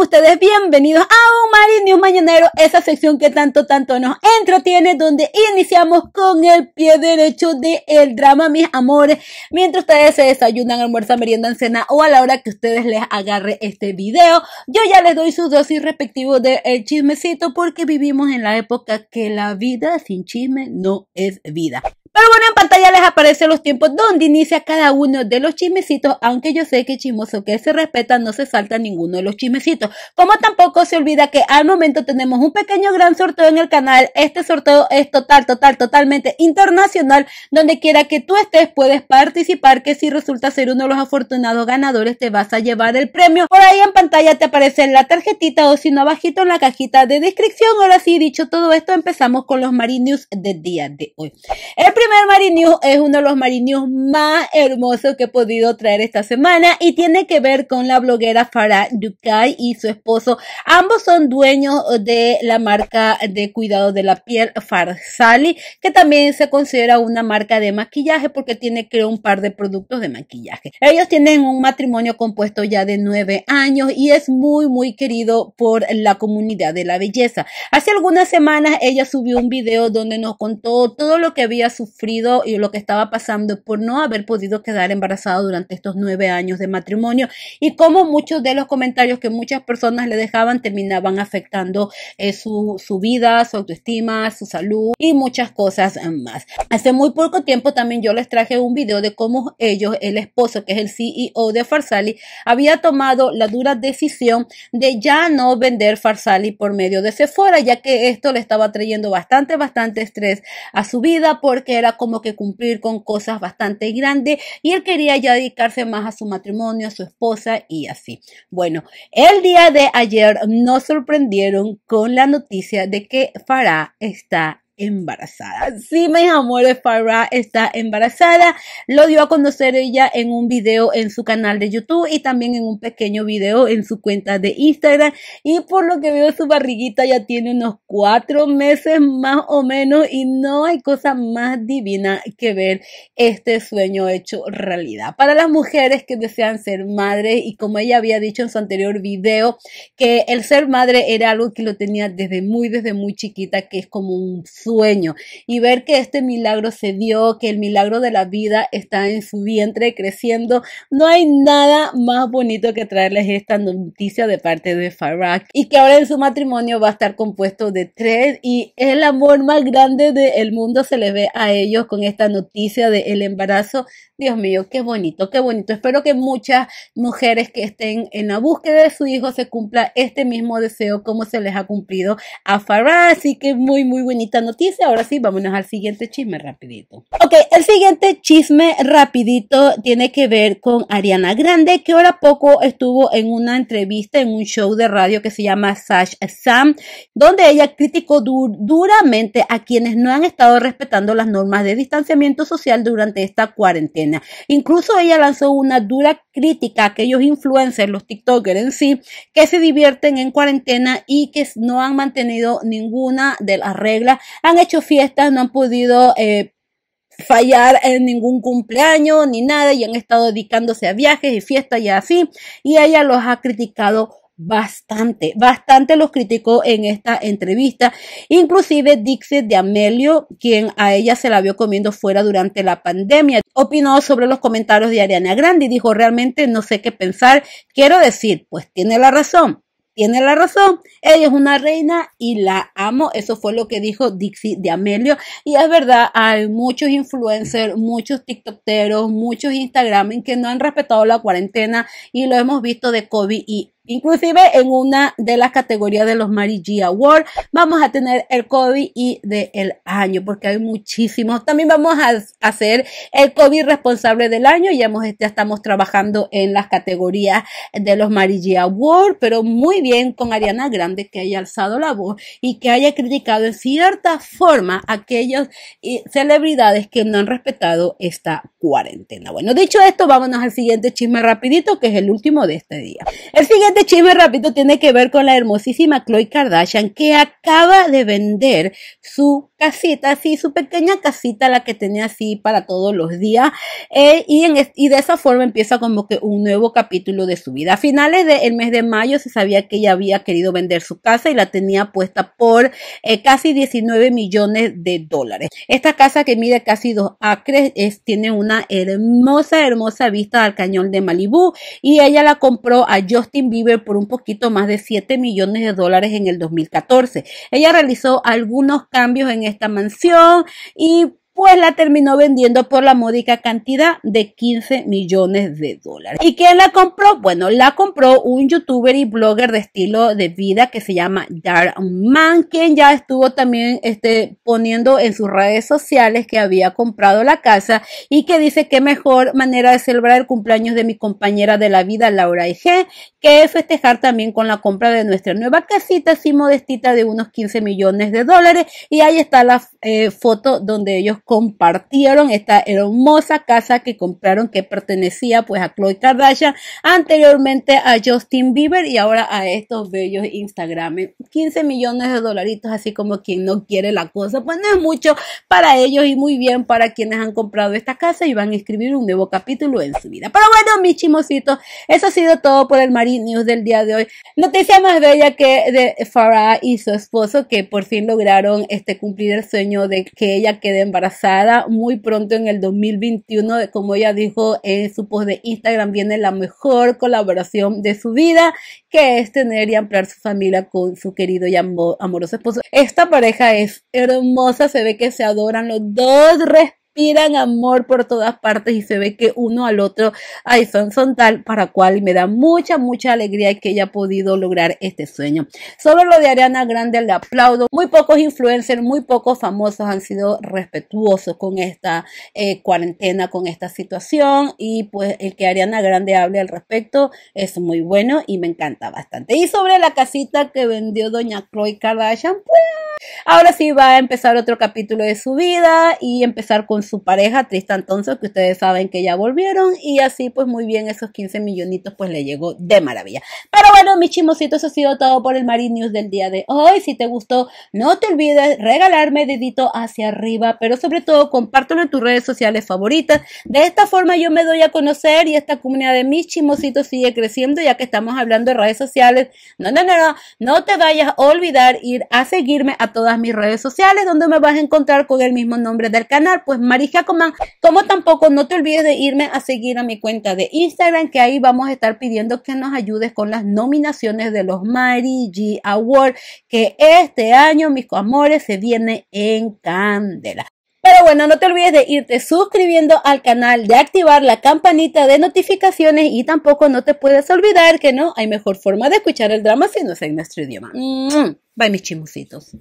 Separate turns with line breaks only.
ustedes bienvenidos a un Marinio Mañanero, esa sección que tanto, tanto nos entretiene, donde iniciamos con el pie derecho del el drama, mis amores, mientras ustedes se desayunan, almuerzan, meriendan, cena o a la hora que ustedes les agarre este video. Yo ya les doy sus dosis respectivos del chismecito porque vivimos en la época que la vida sin chisme no es vida. Pero bueno, en pantalla les aparecen los tiempos donde inicia cada uno de los chismecitos, aunque yo sé que chismoso que se respeta no se salta ninguno de los chismecitos. Como tampoco se olvida que al momento tenemos un pequeño gran sorteo en el canal. Este sorteo es total, total, totalmente internacional. Donde quiera que tú estés puedes participar, que si resulta ser uno de los afortunados ganadores te vas a llevar el premio. Por ahí en pantalla te aparece la tarjetita o si no abajito en la cajita de descripción. Ahora sí, dicho todo esto, empezamos con los News del día de hoy primer marinio es uno de los marinios más hermosos que he podido traer esta semana y tiene que ver con la bloguera Farah Dukai y su esposo. Ambos son dueños de la marca de cuidado de la piel Farsali, que también se considera una marca de maquillaje porque tiene creo un par de productos de maquillaje. Ellos tienen un matrimonio compuesto ya de nueve años y es muy muy querido por la comunidad de la belleza. Hace algunas semanas ella subió un video donde nos contó todo lo que había sufrido y lo que estaba pasando por no haber podido quedar embarazada durante estos nueve años de matrimonio y cómo muchos de los comentarios que muchas personas le dejaban terminaban afectando eh, su, su vida, su autoestima, su salud y muchas cosas eh, más. Hace muy poco tiempo también yo les traje un video de cómo ellos, el esposo que es el CEO de Farsali, había tomado la dura decisión de ya no vender Farsali por medio de Sephora, ya que esto le estaba trayendo bastante, bastante estrés a su vida porque era como que cumplir con cosas bastante grandes y él quería ya dedicarse más a su matrimonio, a su esposa y así. Bueno, el día de ayer nos sorprendieron con la noticia de que Farah está embarazada. Sí, mis amores, Farah está embarazada. Lo dio a conocer ella en un video en su canal de YouTube y también en un pequeño video en su cuenta de Instagram. Y por lo que veo, su barriguita ya tiene unos cuatro meses más o menos y no hay cosa más divina que ver este sueño hecho realidad. Para las mujeres que desean ser madres y como ella había dicho en su anterior video, que el ser madre era algo que lo tenía desde muy, desde muy chiquita, que es como un sueño dueño y ver que este milagro se dio, que el milagro de la vida está en su vientre creciendo. No hay nada más bonito que traerles esta noticia de parte de Farah y que ahora en su matrimonio va a estar compuesto de tres y el amor más grande del mundo se les ve a ellos con esta noticia del el embarazo. Dios mío, qué bonito, qué bonito. Espero que muchas mujeres que estén en la búsqueda de su hijo se cumpla este mismo deseo como se les ha cumplido a Farah. Así que muy, muy bonita noticia Ahora sí, vámonos al siguiente chisme rapidito. Ok, el siguiente chisme rapidito tiene que ver con Ariana Grande, que ahora poco estuvo en una entrevista en un show de radio que se llama Sash Sam, donde ella criticó duramente a quienes no han estado respetando las normas de distanciamiento social durante esta cuarentena. Incluso ella lanzó una dura crítica a aquellos influencers, los TikTokers en sí, que se divierten en cuarentena y que no han mantenido ninguna de las reglas han hecho fiestas, no han podido eh, fallar en ningún cumpleaños ni nada y han estado dedicándose a viajes y fiestas y así. Y ella los ha criticado bastante, bastante los criticó en esta entrevista. Inclusive Dixie de Amelio, quien a ella se la vio comiendo fuera durante la pandemia, opinó sobre los comentarios de Ariana Grande y dijo realmente no sé qué pensar. Quiero decir, pues tiene la razón tiene la razón, ella es una reina y la amo. Eso fue lo que dijo Dixie de Amelio. Y es verdad, hay muchos influencers, muchos TikTokeros, muchos Instagram que no han respetado la cuarentena y lo hemos visto de COVID y Inclusive en una de las categorías de los Mary G Award vamos a tener el COVID y del año, porque hay muchísimos. También vamos a hacer el COVID responsable del año. Ya, hemos, ya estamos trabajando en las categorías de los Mary G pero muy bien con Ariana Grande que haya alzado la voz y que haya criticado en cierta forma a aquellas eh, celebridades que no han respetado esta cuarentena. Bueno, dicho esto, vámonos al siguiente chisme rapidito, que es el último de este día. El siguiente este chisme rápido tiene que ver con la hermosísima Chloe Kardashian que acaba de vender su casita, así su pequeña casita, la que tenía así para todos los días. Eh, y, de esa forma empieza como que un nuevo capítulo de su vida. A finales del mes de mayo se sabía que ella había querido vender su casa y la tenía puesta por eh, casi 19 millones de dólares. Esta casa que mide casi dos acres tiene una hermosa, hermosa vista al cañón de Malibú y ella la compró a Justin Bieber por un poquito más de 7 millones de dólares en el 2014. Ella realizó algunos cambios en esta mansión y pues la terminó vendiendo por la módica cantidad de 15 millones de dólares. ¿Y quién la compró? Bueno, la compró un youtuber y blogger de estilo de vida que se llama Darman, quien ya estuvo también este, poniendo en sus redes sociales que había comprado la casa y que dice que mejor manera de celebrar el cumpleaños de mi compañera de la vida, Laura Ige, que festejar también con la compra de nuestra nueva casita así modestita de unos 15 millones de dólares. Y ahí está la eh, foto donde ellos compartieron esta hermosa casa que compraron que pertenecía pues a Chloe Kardashian, anteriormente a Justin Bieber y ahora a estos bellos Instagram. 15 millones de dolaritos, así como quien no quiere la cosa, pues no es mucho para ellos y muy bien para quienes han comprado esta casa y van a escribir un nuevo capítulo en su vida. Pero bueno, mis chimositos, eso ha sido todo por el marido News del día de hoy. Noticia más bella que de Farah y su esposo, que por fin lograron este, cumplir el sueño de que ella quede embarazada muy pronto en el 2021. Como ella dijo en su post de Instagram, viene la mejor colaboración de su vida, que es tener y ampliar su familia con su querido y amoroso esposo. Esta pareja es hermosa, se ve que se adoran los dos, Tiran amor por todas partes y se ve que uno al otro, ay, son, son tal, para cual me da mucha, mucha alegría que haya podido lograr este sueño. Solo lo de Ariana Grande le aplaudo. Muy pocos influencers, muy pocos famosos han sido respetuosos con esta eh, cuarentena, con esta situación y pues el que Ariana Grande hable al respecto es muy bueno y me encanta bastante. Y sobre la casita que vendió doña Chloe Kardashian, Ahora sí va a empezar otro capítulo de su vida y empezar con su pareja Tristan Thompson, que ustedes saben que ya volvieron y así pues muy bien esos 15 millonitos pues le llegó de maravilla. Pero bueno, mis chimositos, eso ha sido todo por el Marin News del día de hoy. Si te gustó, no te olvides regalarme dedito hacia arriba, pero sobre todo compártelo en tus redes sociales favoritas. De esta forma yo me doy a conocer y esta comunidad de mis chimositos sigue creciendo ya que estamos hablando de redes sociales. No, no, no, no, no te vayas a olvidar ir a seguirme a todas mis redes sociales donde me vas a encontrar con el mismo nombre del canal, pues Marija Comán, como tampoco no te olvides de irme a seguir a mi cuenta de Instagram, que ahí vamos a estar pidiendo que nos ayudes con las nominaciones de los Mari G Award, que este año, mis amores, se viene en candela. Pero bueno, no te olvides de irte suscribiendo al canal, de activar la campanita de notificaciones y tampoco no te puedes olvidar que no hay mejor forma de escuchar el drama si no es en nuestro idioma. Bye mis chimucitos.